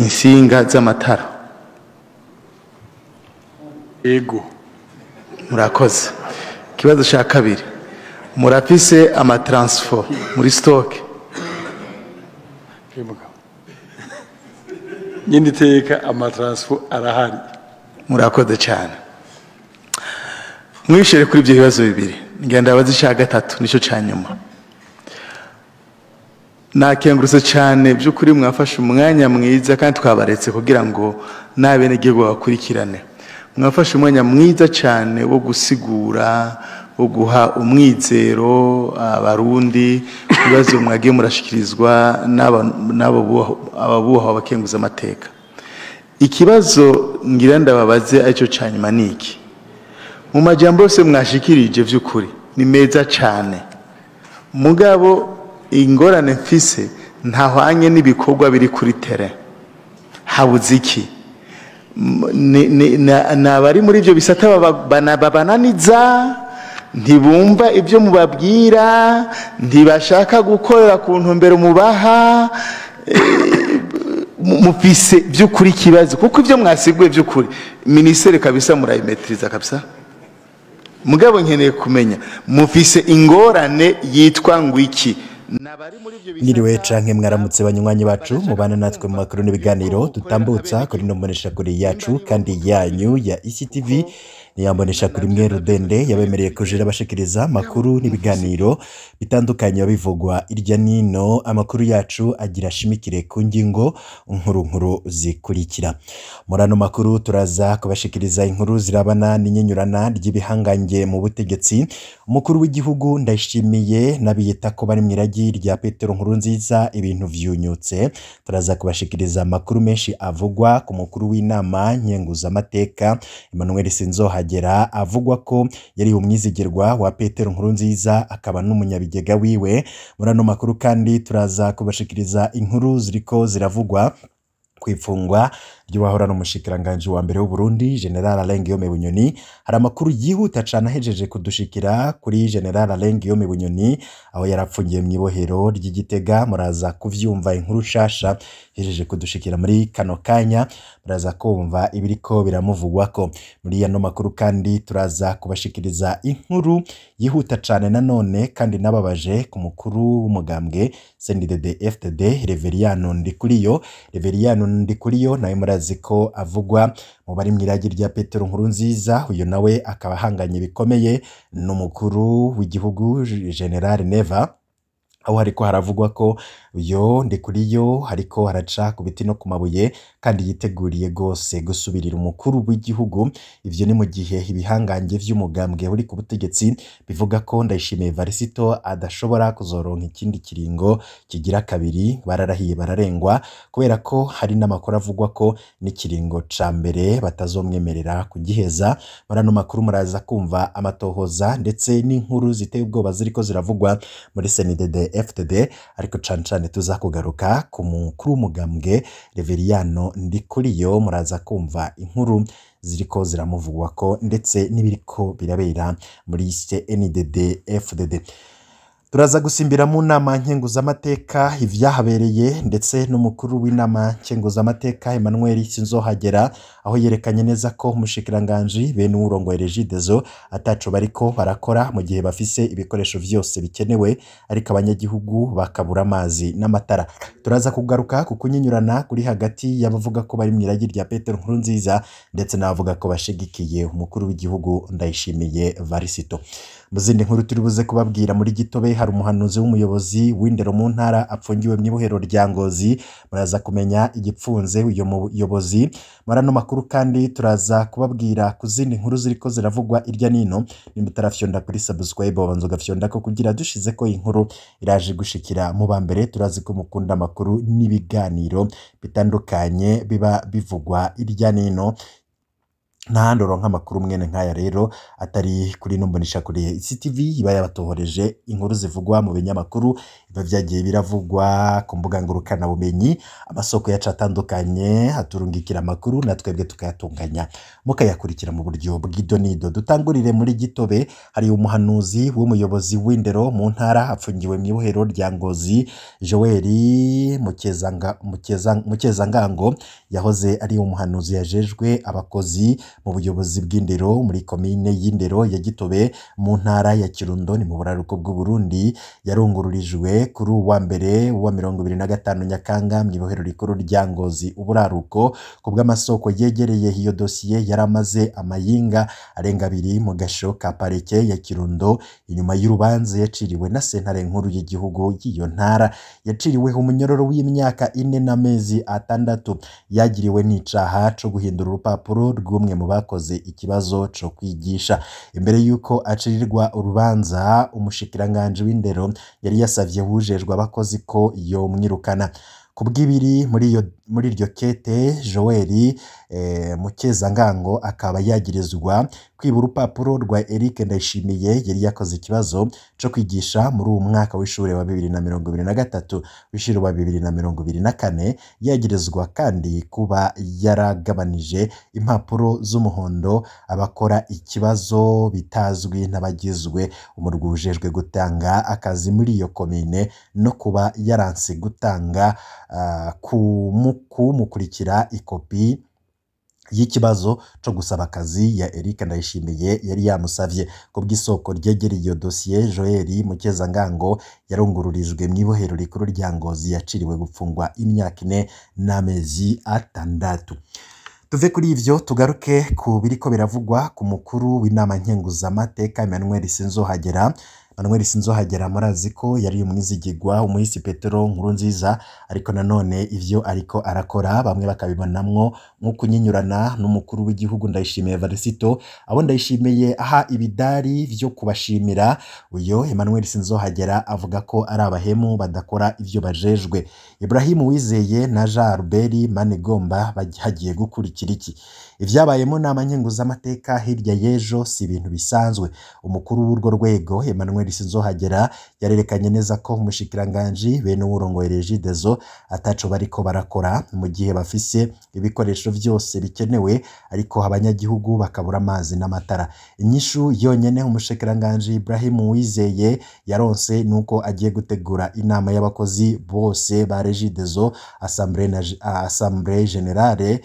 insinga z'amatara ego murakoze ikibazo cya kabiri murafise amataransifo muri sitoke nyine iteka amataransifo arahari murakoze cyane mwishyure kuri ibyo bibazo bibiri ngenda abazi icya gatatu nicyo cya nyuma nakengurutse cyane by'ukuri mwafashe umwanya mwiza kandi twabaretse kugira ngo n'abenegihugu bakurikirane mwafashe umwanya mwiza cyane wo gusigura wo guha umwizero abarundi ibibazo mwagiye murashyikirizwa ababuha abakenguza amateka ikibazo ngira ndababaze aricyo cya nyuma ni iki mu majyambere yose mwashikirije by'ukuri ni meza cyane mugabo ingorane mfise ntahwanye n'ibikorwa biri kuri tere habuze iki nabari muri ibyo bisata babananiza ntibumva ibyo mubabwira ntibashaka gukorera ku ntumbero mubaha eh, mupfise by'ukuri ikibazo kuko ibyo mwasiguye by'ukuri minisiteri kabisa murayimetiriza kabisa mugabo nkeneye kumenya mufise ingorane yitwa ngwiki mwiriwe canke mwaramutse banywanyi bacu mubana natwe mu makuru n'ibiganiro dutambutsa kuri no mboneshakure yacu kandi yanyu ya ectv ntiyabonesha kuri mwe rudende yabemereye kujira abashikiriza amakuru n'ibiganiro bitandukanye bivugwa irya nino amakuru yacu agira ashimikire ku ngingo nkuru nkuru zikurikira muri ano makuru turaza kubashikiriza inkuru zirabana n'inyinyurana ry'ibihangange mu butegetsi umukuru w'igihugu ndayishimiye n'abiyita ko bari mu iragi rya petero nkuru nziza ibintu byunyutse turaza kubashikiriza amakuru menshi avugwa ku mukuru w'inama nkenguzamateka Emmanuel Sinzoha akahagera avugwa ko yari umwizigirwa wa Petero nziza akaba n'umunyabigega wiwe muri ano makuru kandi turaza kubashikiriza inkuru ziriko ziravugwa ku ifungwa ry'uwahorana umushikiranganji wa mbere w'uburundi general areng bunyoni hari amakuru yihuta cyane ahejeje kudushikira kuri general areng bunyoni aho yari apfungiye mu ibohero ry'igitega muraza kubyumva inkuru shasha ihejeje kudushikira muri kano kanya muraza kumva ibiriko ko muri yano makuru kandi turaza kubashikiriza inkuru yihuta cyane nanone kandi nababaje ku mukuru w'umugambwe sendidede ftd reveriyano ndikuriyo reveriyano ndikuriyo nawe muraza bazi ko avugwa mu bari mu irage rya Petero Nkuru nziza uyu nawe akaba ahanganye bikomeye n'umukuru w'igihugu General Neva aho hariko haravugwa ko uyu Ndikuriyo ariko araca ku biti no ku mabuye kandi yiteguriye rwose gusubirira umukuru w'igihugu ibyo ni mu gihe ibihangange by'umugambwe uri ku butegetsi bivuga ko Ndayishimiye Varisito adashobora kuzoronka ikindi kiringo kigira kabiri bararahiye bararengwa kubera ko hari n'amakuru avugwa ko n'ikiringo ca mbere batazomwemerera kugiheza muri ano makuru muraza kumva amatohoza ndetse n'inkuru ziteye ubwoba ziriko ziravugwa muri CNDD FDD ariko cane cane tuza kugaruka ku mukuru w'umugambwe Reveriyano ndikuriyo muraza kumva inkuru ziriko ziramuvugwa ko ndetse n'ibiriko birabera muri Ndd FDD turaza gusimbira mu nama nkenguzamateka ibyahabereye ndetse n'umukuru w'inama nkenguzamateka Emmanuel Sinzohagera aho yerekanye neza ko umushikiranganji bene uwurongoye regidezo ataco bariko barakora mu gihe bafise ibikoresho byose bikenewe ariko abanyagihugu bakabura amazi n'amatara turaza kugaruka ku kunyinyurana kuri hagati y'abavuga ko bari mw'iragi rya Petero nziza ndetse n'abavuga ko bashigikiye umukuru w'igihugu ndayishimiye Varisito mu zindi nkuru turi buze kubabwira muri gitobe hari umuhanuzi w'umuyobozi w'indero mu ntara apfungiwe mw'ibohero rya Ngozi muraza kumenya igipfunze uyu muyobozi murano makuru makuru kandi turaza kubabwira ku zindi nkuru ziri ko ziravugwa irya nino nimba utarafyonda kuri subscribe wabanza ugafyonda ko kugira dushize ko inkuru iraje gushikira mu ba mbere turazi ko mukunda amakuru n'ibiganiro bitandukanye biba bivugwa irya nino ntahandi uronka amakuru mwene nk'aya rero atari kuri numbonisha kuri isi iba yabatohoreje inkuru zivugwa mu binyamakuru biba byagiye biravugwa ku mbuga ngurukanabumenyi amasoko yacu atandukanye aturungikira amakuru na twebwe tukayatunganya mukayakurikira mu buryo bw'idonido dutangurire muri gitobe hari umuhanuzi w'umuyobozi w'indero mu ntara apfungiwe mu ibohero rya ngozi joel mukezangango yahoze ari umuhanuzi yajejwe abakozi mu buyobozi bw'indero muri komine y'indero ya gitobe mu ntara ya kirundo ni mu buraruko Burundi yarungururijwe kuri uwa mbere wa mirongo ibiri na gatanu Nyakanga mu ibohero rikuru rya Ngozi uburaruko ku yegereye iyo dosiye yari amaze amayinga arenga abiri mu gasho ka parike ya Kirundo inyuma y'urubanza yaciriwe na sentare nkuru y'igihugu y'iyo ntara yaciriweho umunyororo w'imyaka ine n'amezi atandatu yagiriwe n'icaha cyo guhindura urupapuro rw'umwe mu bakoze ikibazo cyo kwigisha imbere y'uko acirirwa urubanza umushikiranganji w'indero yari yasabye ujejwe abakozi ko yomwirukana Ku bw'ibiri muri iryo kete Joel eh, Mukezangango akaba yagirizwa kwiba urupapuro rwa Eric Ndayishimiye yari yakoze ikibazo cyo kwigisha muri uwo mwaka w'ishuri wa bibiri na mirongo ibiri na gatatu w'ishuri wa bibiri na mirongo ibiri na kane, yagirizwa kandi kuba yaragabanije impapuro z'umuhondo abakora ikibazo bitazwi n'abagizwe umurwi ujejwe gutanga akazi muri iyo komine no kuba yaranse gutanga. kumukurikira ikopi y'ikibazo cyo gusaba akazi ya Eric Ndayishimiye yari yamusabye ku bw'isoko ryegereye iyo dosiye Joel Mukezangango yarungururijwe mu ibohero rikuru rya Ngozi yaciriwe gufungwa imyaka ine n'amezi atandatu tuve kuri ibyo tugaruke ku ko biravugwa ku mukuru w'inama nkenguzamateka Emmanuel Sinzohagera Manuel Sinzohagera murazi ko yari umwizigirwa, umuhisi Petero Nkuru nziza ariko nanone ibyo ariko arakora bamwe bakabibonamwo nko kunyinyurana n'umukuru w'igihugu Ndayishimiye Varisito, abo Ndayishimiye aha ibidari byo kubashimira, uyu Emmanuel Sinzohagera avuga ko ari abahemu badakora ibyo bajejwe. Ibrahim wizeye na Jean Albert Manigomba hagiye gukurikira iki? Ibyabayemo nama z'amateka hirya y'ejo si ibintu bisanzwe umukuru w'urwo rwego Emmanuel Sinzohagera yarerekanye neza ko umushikiranganji bene uwurongoye Regideso ataco bariko barakora mu gihe bafise ibikoresho byose bikenewe ariko abanyagihugu bakabura amazi n'amatara inyishu yonyine umushikiranganji Ibrahim wizeye yaronse nuko agiye gutegura inama y'abakozi bose ba Regideso Assemblée Generale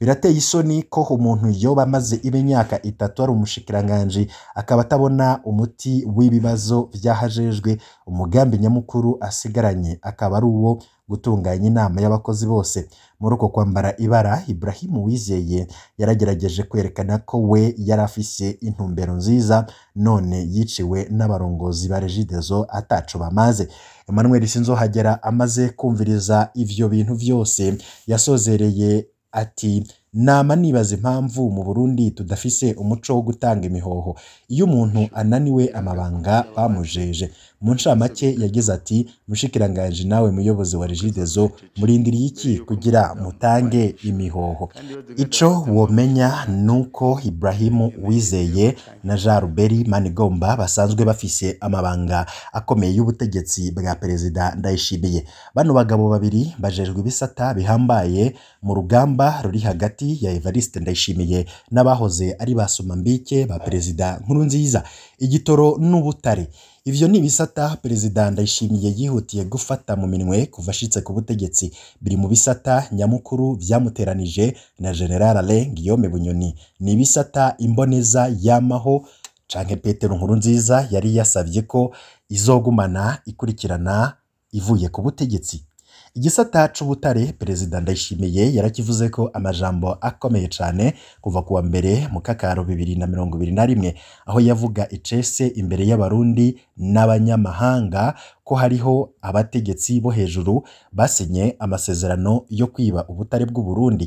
Birateye isoni ko umuntu yoba amaze ibe imyaka itatu ari umushikiranganji akaba atabona umuti w'ibibazo by'ahajejwe, umugambi nyamukuru asigaranye akaba ari uwo gutunganya inama y'abakozi bose. Muri uko kwambara ibara, Ibrahim wizeye yaragerageje kwerekana ko we yari afise intumbero nziza, none yiciwe n'abarongozi ba Regideso ataco bamaze. Emmanuel Sinzohagera amaze kumviriza ivyo bintu vyose, yasozereye ati Nama nibaza impamvu mu Burundi tudafise umuco wo gutanga imihoho iyo umuntu ananiwe amabanga bamujeje. Mu ncamake yagize ati “Mushikiranganji nawe muyobozi wa Regideso murindiriye iki kugira mutange imihoho?” Ico womenya nuko Ibrahim wizeye na Jean Robert Manigomba basanzwe bafise amabanga akomeye y'ubutegetsi bwa Perezida Ndayishimiye. Bano bagabo babiri bajejwe ibisata bihambaye mu rugamba ruri hagati hagati ya Evariste Ndayishimiye n'abahoze ari ba Somambike ba Perezida Nkuru nziza igitoro n'ubutare ivyo ni ibisata Perezida Ndayishimiye yihutiye gufata mu minwe kuva ashitse ku butegetsi biri mu bisata nyamukuru vyamuteranije na General Alain Guillaume Bunyoni ni ibisata imboneza yamaho canke Petero Nkuru nziza yari yasabye ko izogumana ikurikirana ivuye ku butegetsi igisata c'ubutare perezida ndayishimiye yarakivuze ko amajambo akomeye cyane kuva kuwa mbere mu kakaro bibiri na mirongo ibiri na rimwe aho yavuga icese imbere y'abarundi n'abanyamahanga ko hariho abategetsi bo hejuru basinye amasezerano yo kwiba ubutare bw'u Burundi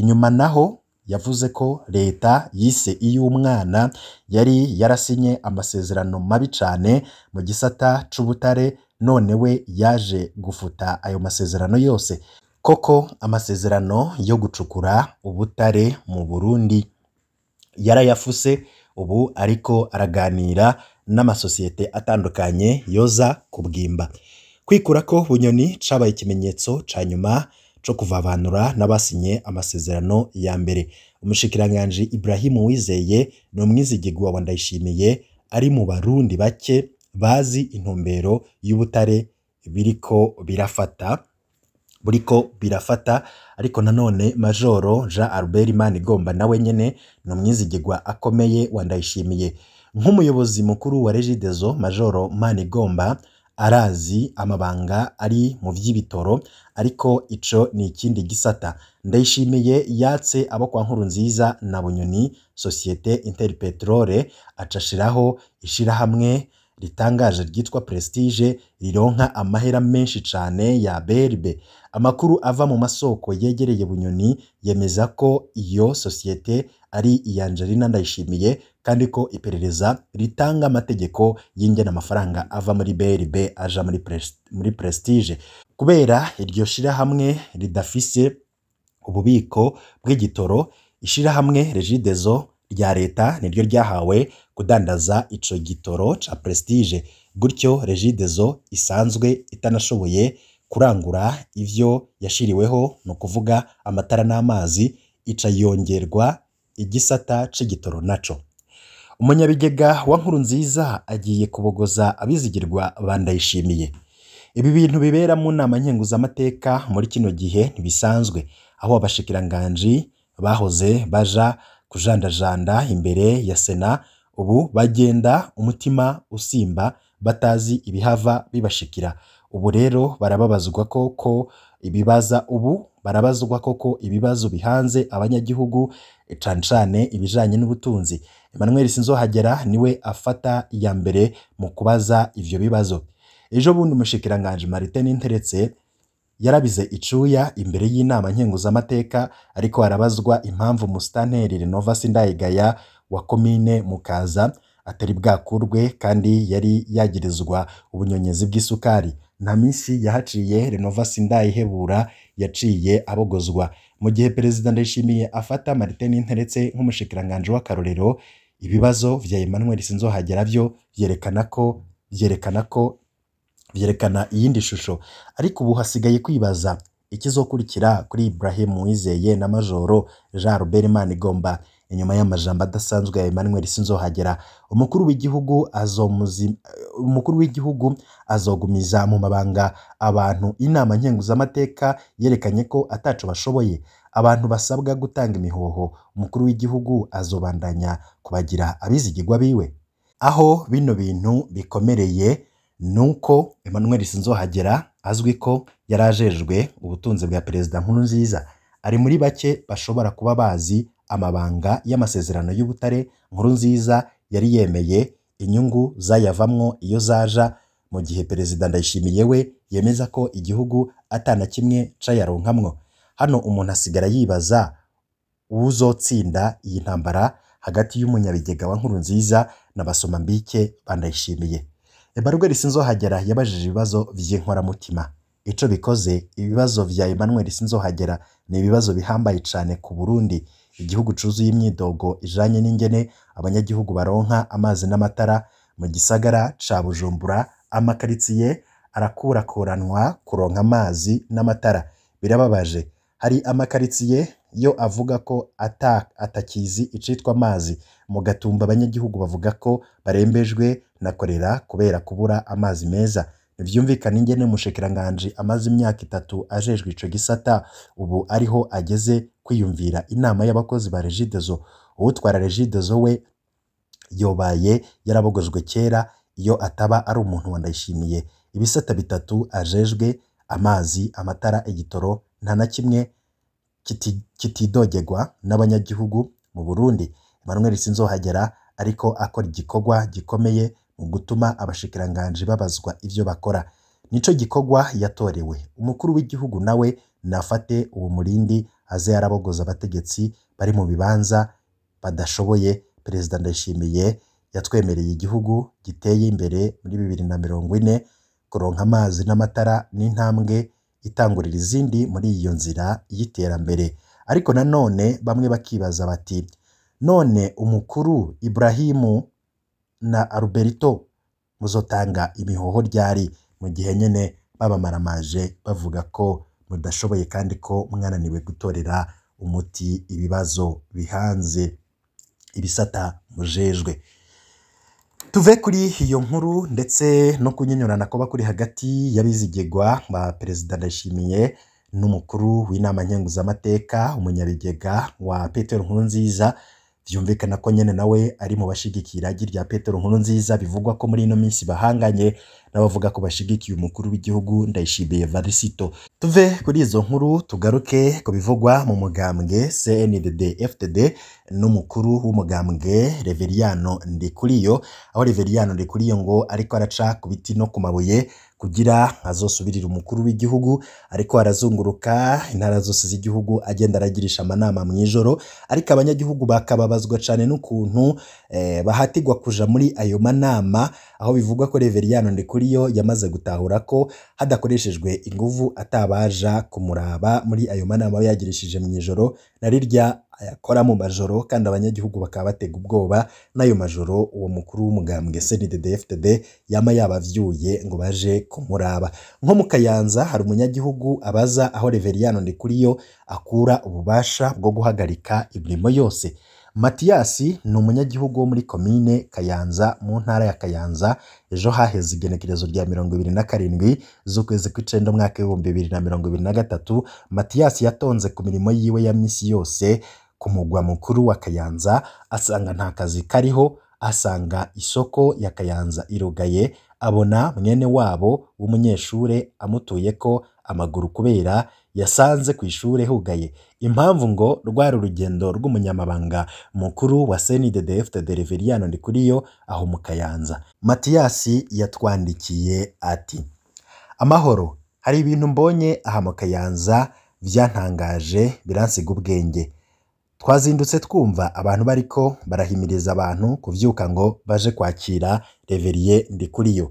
inyuma naho yavuze ko leta yise iy'umwana yari yarasinye amasezerano mabi cyane mu gisata cy'ubutare none we yaje gufuta ayo masezerano yose. Koko amasezerano yo gucukura ubutare mu Burundi yarayafuse ubu ariko araganira n'amasosiyete atandukanye yoza kubwimba. Kwikura ko Bunyoni cabaye ikimenyetso ca nyuma co kuvavanura n'abasinye amasezerano ya mbere umushikiranganji Ibrahimu wizeye ni umwizigirwa wa Bandayishimiye ari mu barundi bake bazi intumbero y'ubutare biriko birafata buriko birafata ariko nanone majoro Jean Albert Manigomba nawe nyine ni umwizigirwa akomeye wa Ndayishimiye nk'umuyobozi mukuru wa Regideso majoro igomba, arazi amabanga ari mu by'ibitoro ariko ico ni ikindi gisata ndayishimiye yatse abo kwa nkuru nziza na bunyoni sosiyete interpetrole acashiraho ishirahamwe ritangaje ryitwa Prestige rironka amahera menshi cyane ya BRD. Amakuru ava mu masoko yegereye Bunyoni yemeza ko iyo sosiyete ari iya Angelina Ndayishimiye kandi ko iperereza ritanga amategeko y'ingena amafaranga ava muri BRD aja muri Prestige. Kubera iryo shirahamwe ridafise ububiko bw'igitoro, ishirahamwe Regideso rya leta niryo ryahawe kudandaza ico gitoro ca Prestige gutyo Regideso isanzwe itanashoboye kurangura ibyo yashiriweho ni ukuvuga amatara n'amazi ica yongerwa igisata c'igitoro naco. Umunyabigega wa Nkuru nziza agiye kubogoza abizigirwa bandayishimiye Ndayishimiye. Ibi bintu bibera mu nama nkenguzamateka muri kino gihe ntibisanzwe aho abashikiranganji bahoze baja kujandajanda imbere ya sena, ubu bagenda umutima usimba batazi ibihava bibashikira, ubu rero barababazwa koko ibibaza ubu barabazwa koko ibibazo bihanze abanyagihugu cane cane ibijanye n'ubutunzi, Emmanuel Sinzohagera niwe afata iya mbere mu kubaza ibyo bibazo, bundi umushikiranganji Martin interetse, yarabize icyuya imbere y'inama nkenguzamateka ariko arabazwa impamvu umusitanteri Renova Sindayigaya wa komine Mukaza atari bwakurwe kandi yari yagirizwa ubunyonyezi bw'isukari. Nta minsi yahaciye Renovasi Sindayihebura yaciye abogozwa. Mu gihe Perezida Ndayishimiye afata Martin Nteretse nk'umushikiranganji w'akarorero, ibibazo bya Emmanuel Sinzohagera byo byerekana ko byerekana ko byerekana iyindi shusho ariko ubu hasigaye kwibaza ikizokurikira kuri Ibrahim wizeye na Majoro Jean Robert Manigomba inyuma y'amajambo adasanzwe ya Emmanuel Sinzohagera umukuru w'igihugu umukuru w'igihugu azogumiza mu mabanga abantu inama nkenguzamateka yerekanye ko ataco bashoboye abantu basabwa gutanga imihoho umukuru w'igihugu azobandanya kubagira abizigirwa biwe aho bino bintu bikomereye ni uko Emmanuel Sinzohagera azwi ko yari ajejwe ubutunzi bwa perezida Nkurunziza ari muri bake bashobora kuba bazi amabanga y'amasezerano y'ubutare Nkurunziza yari yemeye inyungu zayavamwo iyo zaja mu gihe perezida Ndayishimiye we yemeza ko igihugu atana kimwe cayaronkamwo hano umuntu asigara yibaza uzotsinda iyi ntambara hagati y'umunyabigega wa Nkurunziza na Basomambike ba Ndayishimiye Emmanuel Sinzohagera yabajije ibibazo by'inkoramutima icyo bikoze ibibazo vya Emmanuel Sinzohagera ni ibibazo bihambaye cane ku Burundi igihugu cuzuye imyidogo ijanye n'ingene abanyagihugu baronka amazi n'amatara mu gisagara ca Bujumbura amakaritsiye arakurakuranwa kuronka amazi n'amatara birababaje hari amakaritsiye iyo avuga ko ata atakizi icitwa amazi, mu Gatumba abanyagihugu bavuga ko barembejwe na Kolera kubera kubura amazi meza. Nibyumvikane ingene Umushikiranganji amaze imyaka itatu ajejwe ico gisata, ubu ariho ageze kwiyumvira inama y'abakozi ba Regideso. Uwutwara Regideso we yobaye yarabogozwe kera iyo ataba ari umuntu wa Ibisata bitatu ajejwe amazi, amatara, igitoro, nta na kimwe kitidogegwa n'abanyagihugu mu Burundi, Emmanuel Sinzohagera ariko akora igikorwa gikomeye mu gutuma abashikiranganji babazwa ibyo bakora nico gikorwa yatorewe umukuru w'igihugu nawe nafate uwo murindi aze yarabogoza abategetsi bari mu bibanza badashoboye perezida Ndayishimiye yatwemereye igihugu giteye imbere muri bibiri na mirongo ine kuronka amazi n'amatara n'intambwe itangurira izindi muri iyo nzira y'iterambere ariko nanone bamwe bakibaza bati none umukuru Iburahimu na Alberto muzotanga imihoho ryari mu gihe nyine babamaramaraje bavuga ko mudashoboye kandi ko mwananiwe gutorera umuti ibibazo bihanze ibisata mujejwe tuve kuri iyo nkuru ndetse no kunyinyurana kuba kuri hagati y'abizigirwa ba perezida ndashimiye n'umukuru w'inama nkenguzamateka umunyabigega wa Petero Nkurunziza byumvikana ko nyine nawe ari mu bashyigikiye iragi rya Petero Nkurunziza bivugwa ko muri ino minsi bahanganye n'abavuga ko bashyigikiye umukuru w'igihugu ndayishimiye Varisito tuve kuri izo nkuru tugaruke ku bivugwa mu mugambwe CNDD FDD n'umukuru w'umugambwe Reveriyano Ndikuriyo, aho Reveriyano Ndikuriyo ngo ariko araca ku biti no ku mabuye kugira azosubirire umukuru w'igihugu, ariko arazunguruka intara zose z'igihugu agenda aragirisha amanama mu ijoro, ariko abanyagihugu bakababazwa cyane n'ukuntu eh, bahatigwa kuja muri ayo manama, aho bivugwa ko Reveriyano Ndikuriyo yamaze gutahura ko hadakoreshejwe ingufu atabaja kumuraba muri ayo manama yagirishije mu ijoro na rirya ayakora mu majoro kandi abanyagihugu bakaba batega ubwoba n'ayo majoro uwo mukuru w'umugambwe CNDD-FDD yaba yabavyuye ngo baje kumuraba nko mu Kayanza hari umunyagihugu abaza aho Reveriyano yo akura ububasha bwo guhagarika imirimo yose matiyasi ni umunyagihugu wo muri komine kayanza mu ntara ya kayanza ejo haheze igenekerezo rya mirongo ibiri na karindwi z'ukwezi kw'icenda umwaka w'ibihumbi bibiri na mirongo ibiri na gatatu matiyasi yatonze ku mirimo yiwe ya misi yose ku mugwa mukuru wa Kayanza asanga nta kazi kariho, asanga isoko ya Kayanza irugaye, abona mwene wabo w’umunyeshuri amutuye ko amaguru kubera yasanze ku ishuri hugaye. Impamvu ngo rwari urugendo rw'umunyamabanga mukuru wa De cndd ni kuri yo aho mu Kayanza. Matiyasi yatwandikiye ati “Amahoro, hari ibintu mbonye aha mu Kayanza byantangaje biransiga ubwenge. twazindutse twumva abantu bariko barahimiriza abantu kubyuka ngo baje kwakira reveriye Ndikuriyo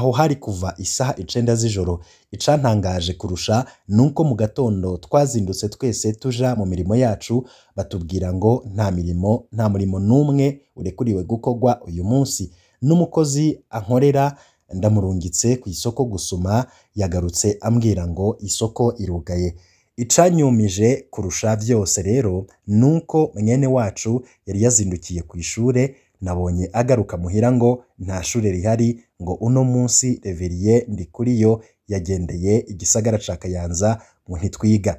aho hari kuva isaha icenda z'ijoro icantangaje kurusha nuko uko mu gatondo twazindutse twese tuja mu mirimo yacu batubwira ngo nta mirimo nta murimo n'umwe urekuriwe gukogwa uyu munsi n'umukozi ankorera ndamurungitse ku isoko gusuma yagarutse ambwira ngo isoko irugaye Icanyumije kurusha byose rero ni uko mwene wacu yari yazindukiye ku ishuri, nabonye agaruka muhira ngo nta shuri rihari, ngo uno munsi Reverien Ndikuriyo yagendeye igisagara ca Kayanza ngo ntitwiga.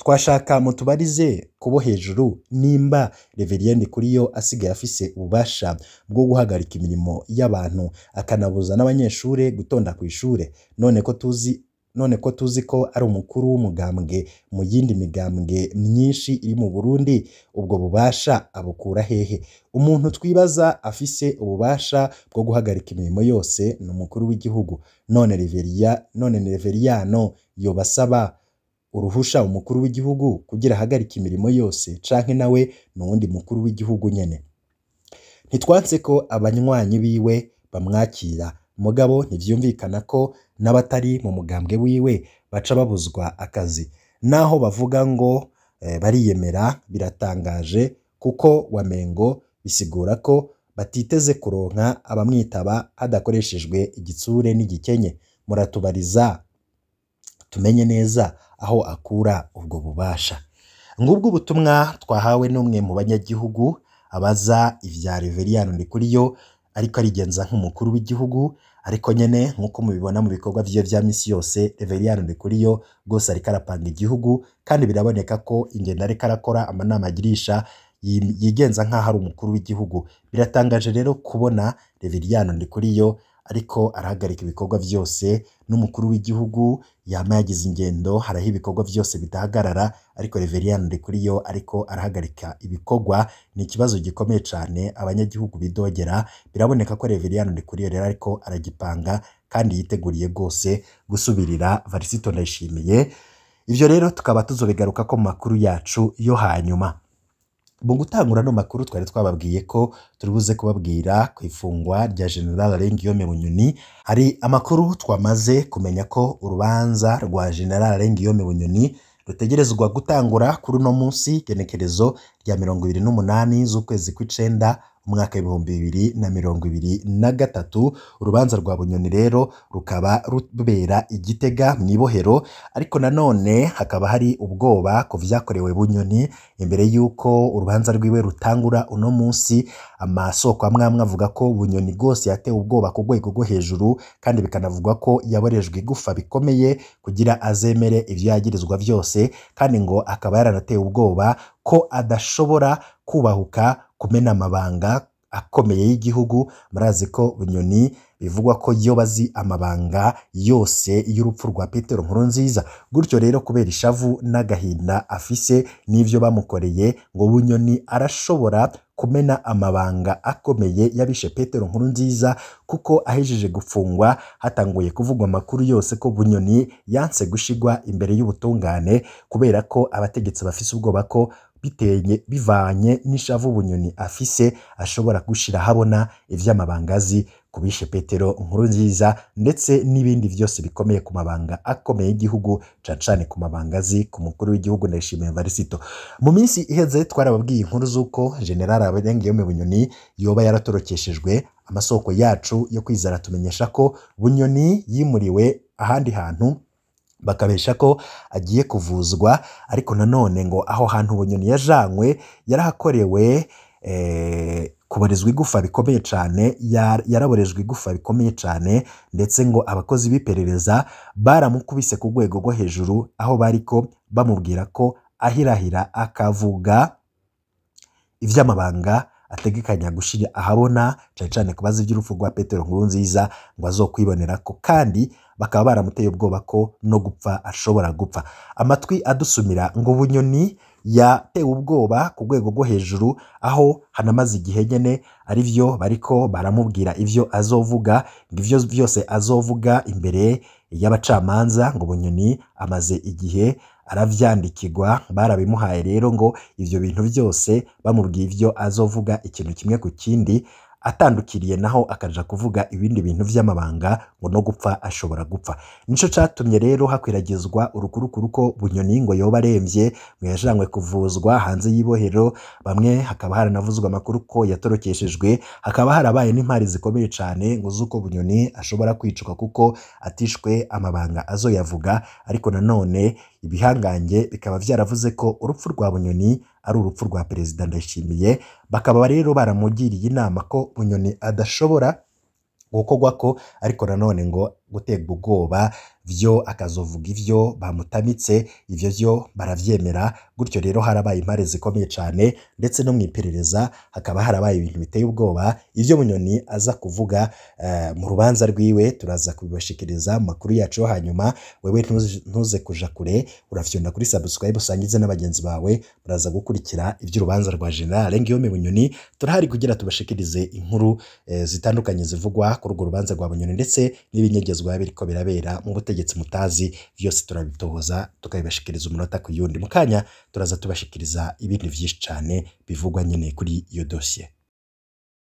Twashaka mutubarize kubo hejuru nimba Reverien Ndikuriyo asigaye afise ububasha bwo guhagarika imirimo y'abantu akanabuza n’abanyeshuri gutonda ku kw'ishure, none ko tuzi none ko tuzi ko ari umukuru w'umugambwe mu yindi migambwe myinshi iri mu Burundi ubwo bubasha abukura hehe umuntu twibaza afise ububasha bwo guhagarika imirimo yose ni umukuru w'igihugu none Reveria none Reveriyano yobasaba uruhusha umukuru w'igihugu kugira ahagarike imirimo yose canke nawe n'uwundi mukuru w'igihugu nyene ntitwatse ko abanywanyi biwe bamwakira mugabo ntibyumvikana ko n'abatari mu mugambwe wiwe baca babuzwa akazi n'aho bavuga ngo eh, bariyemera biratangaje kuko wamengo bisigura ko batiteze kuronka abamwitaba hadakoreshejwe igitsure n'igikenye muratubariza tumenye neza aho akura ubwo bubasha ngubwo ubutumwa twahawe n'umwe mu banyagihugu abaza ibya ni kuri yo ariko arigenza nk'umukuru w'igihugu ariko nyine nk'uko mubibona mu bikorwa bye bya minsi yose Reveriyani Ndikuriyo rwose ariko arapanga igihugu kandi biraboneka ko ingendo ariko arakora amanama agirisha yigenza nk'aho ari umukuru w'igihugu, biratangaje rero kubona kuri yo, ariko arahagarika ibikorwa byose n'umukuru w'igihugu yaba yagize ingendo hari ibikorwa byose bidahagarara ariko Reveriyani yo ariko arahagarika ibikorwa, ni ikibazo gikomeye cyane abanyagihugu bidogera, biraboneka ko Reveriyani Ndikuriyo rero ariko aragipanga kandi yiteguriye rwose gusubirira Varisito Ndayishimiye, ibyo rero tukaba tuzobigaruka ko mu makuru yacu yo hanyuma. mu gutangura ano makuru twari twababwiye ko turibuze kubabwira ku ifungwa rya general Ringiyome Bunyoni hari amakuru twamaze kumenya ko urubanza rwa general Ringiyome Bunyoni rutegerezwa gutangura kuri uno munsi igenekerezo rya mirongo ibiri n'umunani z'ukwezi kw'icyenda mwaka w'ibihumbi bibiri na mirongo ibiri na gatatu, urubanza rwa Bunyoni rero rukaba rubera igitega mu Ibohero ariko nanone hakaba hari ubwoba ku byakorewe Bunyoni, imbere y'uko urubanza rwiwe rutangura uno munsi, amasoko amwe amwe avuga ko Bunyoni rwose yatewe ubwoba ku rwego rwo hejuru kandi bikanavugwa ko yaborejwe igufa bikomeye kugira azemere ibyo yagirizwa byose kandi ngo akaba yaranatewe ubwoba ko adashobora kubahuka kumena amabanga akomeye y'igihugu, murazi ko Bunyoni bivugwa ko yoba bazi amabanga yose y'urupfu rwa Petero nziza gutyo rero kubera ishavu n'agahinda afise n'ibyo bamukoreye, ngo Bunyoni arashobora kumena amabanga akomeye yabishe Petero nziza kuko ahejeje gufungwa hatanguye kuvugwa amakuru yose ko Bunyoni yanse gushigwa imbere y'ubutungane kubera ko abategetsi bafise ubwoba ko bivanye n'ishavu Bunyoni afise ashobora gushira habona ivy'amabangazi kubishe Petero Nkuru nziza ndetse n'ibindi byose bikomeye ku mabanga akomeye y'igihugu cane ku mabangazi ku mukuru w'igihugu Ndayishimiye Evariste mu minsi iheze twarababwiye inkuru z'uko General Habyarimana Bunyoni yoba yaratorokeshejwe amasoko yacu yo kwizera tumenyesha ko Bunyoni yimuriwe ahandi hantu bakabesha ko agiye kuvuzwa ariko nanone ngo aho hantu bunyoni yajanywe yarahakorewe eh, kubarizwa igufa bikomeye cyane yaraborejwe igufa bikomeye cyane ndetse ngo abakozi b'iperereza baramukubise ku rwego rwo hejuru aho bari ko bamubwira ko ahirahira akavuga iby'amabanga ategekanya gushyira ahabona cyane cyane ku bazi iby'urupfu rwa Petero nziza ngo azokwibonera ko kandi bakaba baramuteye ubwoba ko no gupfa ashobora gupfa amatwi adusumira ngo bunyoni yatewe ubwoba ku rwego rwo hejuru aho hanamaze igihe nyine ari byo bariko baramubwira ibyo azovuga ngo ibyo byose azovuga imbere y'abacamanza ngo bunyoni amaze igihe arabyandikirwa barabimuhaye rero ngo ibyo bintu byose bamubwiye ibyo azovuga ikintu kimwe ku kindi atandukiriye naho akaja kuvuga ibindi bintu by'amabanga ngo no gupfa ashobora gupfa nicyo cyatumye rero hakwiragizwa urukurukuru ko bunyoni ngo yoba arembye ngo yajanywe kuvuzwa hanze y'ibohero bamwe hakaba haranavuzwa amakuru ko yatorokeshejwe hakaba harabaye n'imari zikomeye cyane ngo z'uko bunyoni ashobora kwicuka kuko atishwe amabanga azo yavuga. ariko nanone ibihangange bikaba byaravuze ko urupfu rwa bunyoni ari urupfu rwa perezida ndayishimiye bakaba rero baramugiriye inama ko bunyoni adashobora gukorwa ko ariko nanone ngo guterwa ubwoba byo akazovuga ibyo bamutamitse, ibyo byo barabyemera, gutyo rero harabaye impare zikomeye cyane ndetse no mu iperereza hakaba harabaye ibintu biteye ubwoba, ibyo Bunyoni aza kuvuga eh, mu rubanza rwiwe turaza kubibashikiriza mu makuru yacu yo hanyuma, wowe ntuze kuja kure urafyonda kuri subscribe usangize n'abagenzi bawe, baraza gukurikira iby'urubanza rwa General Guillaume Bunyoni, turahari kugira tubashikirize inkuru eh, zitandukanye zivugwa kuri urwo rubanza rwa Bunyoni ndetse n'ibinyegezo ibitekerezo biriko birabera mu butegetsi mutazi byose turabitohoza tukabibashikiriza umunota ku yundi mu kanya turaza tubashikiriza ibindi byinshi cyane bivugwa nyine kuri iyo dosiye